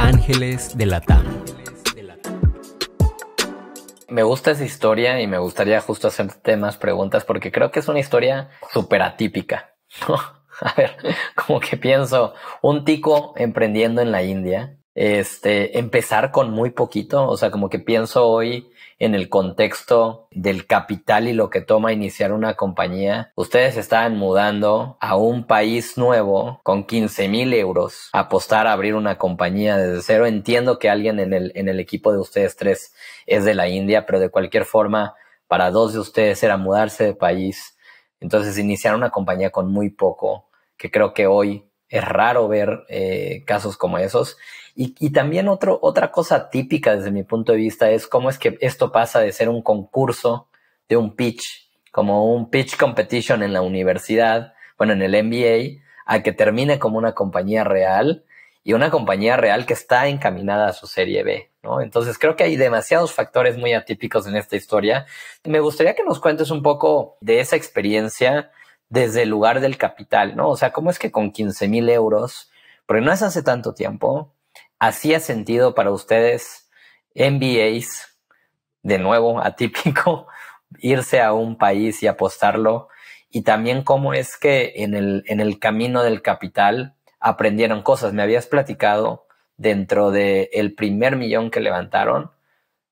Ángeles de la Me gusta esa historia y me gustaría justo hacerte más preguntas porque creo que es una historia súper atípica. A ver, como que pienso, un tico emprendiendo en la India, este, empezar con muy poquito, o sea, como que pienso hoy en el contexto del capital y lo que toma iniciar una compañía. Ustedes estaban mudando a un país nuevo con 15 mil euros, apostar a abrir una compañía desde cero. Entiendo que alguien en el, en el equipo de ustedes tres es de la India, pero de cualquier forma, para dos de ustedes era mudarse de país. Entonces, iniciar una compañía con muy poco, que creo que hoy es raro ver eh, casos como esos. Y, también otro, otra cosa típica desde mi punto de vista es cómo es que esto pasa de ser un concurso de un pitch, como un pitch competition en la universidad, bueno, en el MBA, a que termine como una compañía real y una compañía real que está encaminada a su serie B, ¿no? Entonces creo que hay demasiados factores muy atípicos en esta historia. Me gustaría que nos cuentes un poco de esa experiencia desde el lugar del capital, ¿no? O sea, ¿cómo es que con 15 mil euros, porque no es hace tanto tiempo, ¿Hacía sentido para ustedes MBAs, de nuevo atípico, irse a un país y apostarlo? Y también cómo es que en el, en el camino del capital aprendieron cosas. Me habías platicado dentro del el primer millón que levantaron,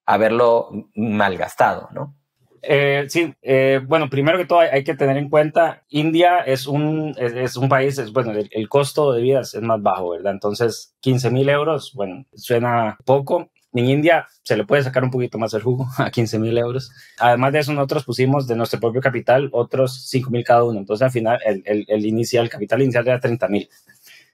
haberlo malgastado, ¿no? Eh, sí, eh, bueno, primero que todo hay, que tener en cuenta, India es un, un país, es, bueno, el, costo de vidas es más bajo, ¿verdad? Entonces, 15 mil euros, bueno, suena poco. En India se le puede sacar un poquito más el jugo a 15 mil euros. Además de eso, nosotros pusimos de nuestro propio capital otros 5 mil cada uno. Entonces, al final, el, inicial, capital inicial era 30 mil.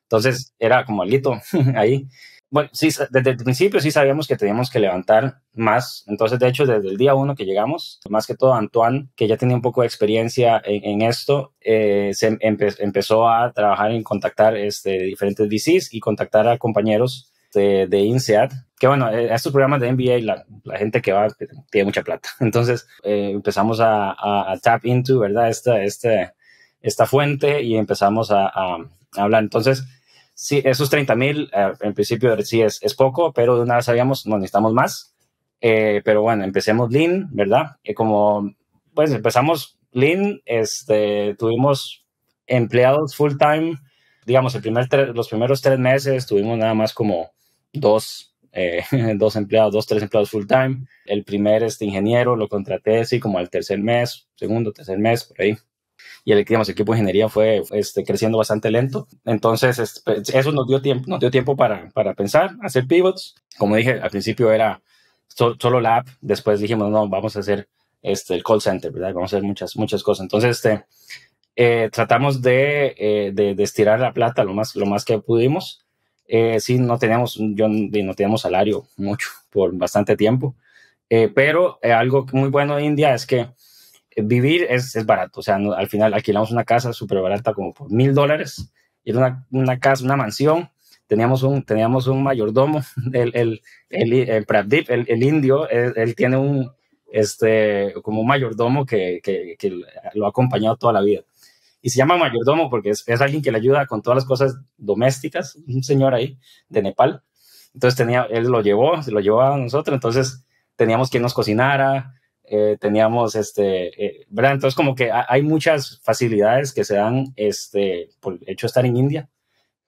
Entonces, era como hito ahí bueno, sí, desde el principio sí sabíamos que teníamos que levantar más. Entonces, de hecho, desde el día uno que llegamos, más que todo Antoine, que ya tenía un poco de experiencia en, esto, eh, se em, empezó a trabajar en contactar este, diferentes VCs y contactar a compañeros de, de INSEAD. Que bueno, eh, estos programas de MBA, la, gente que va tiene mucha plata. Entonces, eh, empezamos a, tap into, ¿verdad? Esta, este, esta fuente y empezamos a, a hablar. Entonces, sí, esos 30 mil eh, en principio sí es, es, poco, pero de una vez sabíamos, no necesitamos más. Eh, pero bueno, empecemos Lean, ¿verdad? Eh, como, pues empezamos Lean, este, tuvimos empleados full time, digamos, el primer los primeros tres meses tuvimos nada más como dos, dos empleados, dos, tres empleados full time. El primer este ingeniero lo contraté así como al tercer mes, segundo, tercer mes, por ahí y el, equipo de ingeniería fue este, creciendo bastante lento. Entonces, pues, eso nos dio tiempo, nos dio tiempo para, para pensar, hacer pivots. Como dije, al principio era solo la app, después dijimos, no, vamos a hacer este, el call center, ¿verdad? Vamos a hacer muchas, muchas cosas. Entonces, este, eh, tratamos eh, de, de, estirar la plata lo más, lo más que pudimos. Eh, sí, no teníamos, yo no teníamos salario mucho por bastante tiempo, pero algo muy bueno de India es que vivir es, barato. O sea, al final alquilamos una casa súper barata, como por mil dólares. Era una, una, casa, una mansión. Teníamos un, teníamos un mayordomo, el, el, el, el, indio. Él, tiene un, este, como un mayordomo que, lo ha acompañado toda la vida. Y se llama mayordomo porque es, alguien que le ayuda con todas las cosas domésticas. Un señor ahí de Nepal. Entonces tenía, él lo llevó, se lo llevó a nosotros. Entonces teníamos quien nos cocinara, eh, teníamos este, eh, ¿verdad? Entonces como que hay muchas facilidades que se dan este, por el hecho de estar en India,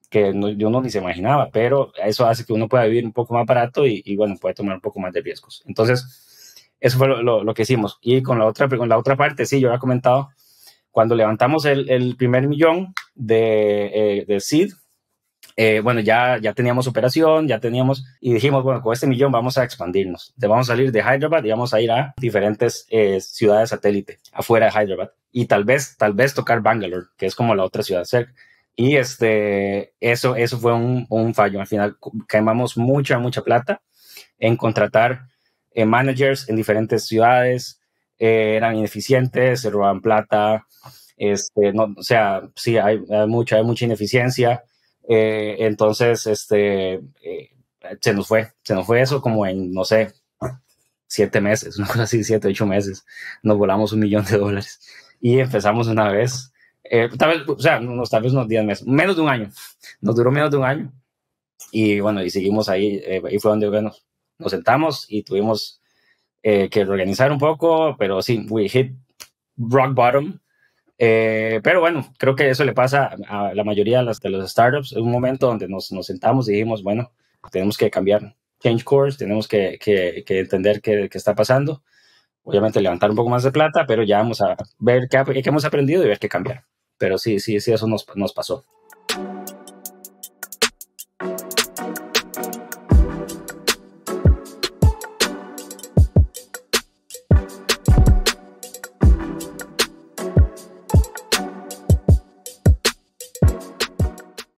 que yo no ni se imaginaba, pero eso hace que uno pueda vivir un poco más barato y, bueno, puede tomar un poco más de riesgos. Entonces, eso fue lo, que hicimos. Y con la, otra, con la otra parte, sí, yo había comentado, cuando levantamos el, primer millón de, eh, de SEED, eh, bueno, ya, ya teníamos operación, ya teníamos, y dijimos, bueno, con este millón vamos a expandirnos. vamos a salir de Hyderabad y vamos a ir a diferentes eh, ciudades satélite afuera de Hyderabad. Y tal vez, tal vez tocar Bangalore, que es como la otra ciudad cerca. Y este, eso, eso fue un, fallo. Al final quemamos mucha, mucha plata en contratar eh, managers en diferentes ciudades. eran ineficientes, se robaban plata. Este, no, o sea, sí, hay, hay mucha, hay mucha ineficiencia eh, entonces, este, eh, se nos fue, se nos fue eso como en, no sé, siete meses, una cosa así, siete, ocho meses. Nos volamos un millón de dólares y empezamos una vez. Eh, tal vez, o sea, unos, tal vez unos diez meses, menos de un año, nos duró menos de un año. Y bueno, y seguimos ahí, eh, ahí fue donde bueno, nos sentamos y tuvimos que reorganizar un poco, pero sí, we hit rock bottom eh, pero bueno, creo que eso le pasa a la mayoría de las, de los startups. En un momento donde nos, sentamos y dijimos, bueno, tenemos que cambiar, change course, tenemos que, que, entender qué, está pasando. Obviamente levantar un poco más de plata, pero ya vamos a ver qué, qué hemos aprendido y ver qué cambiar. Pero sí, sí, sí, eso nos, nos pasó.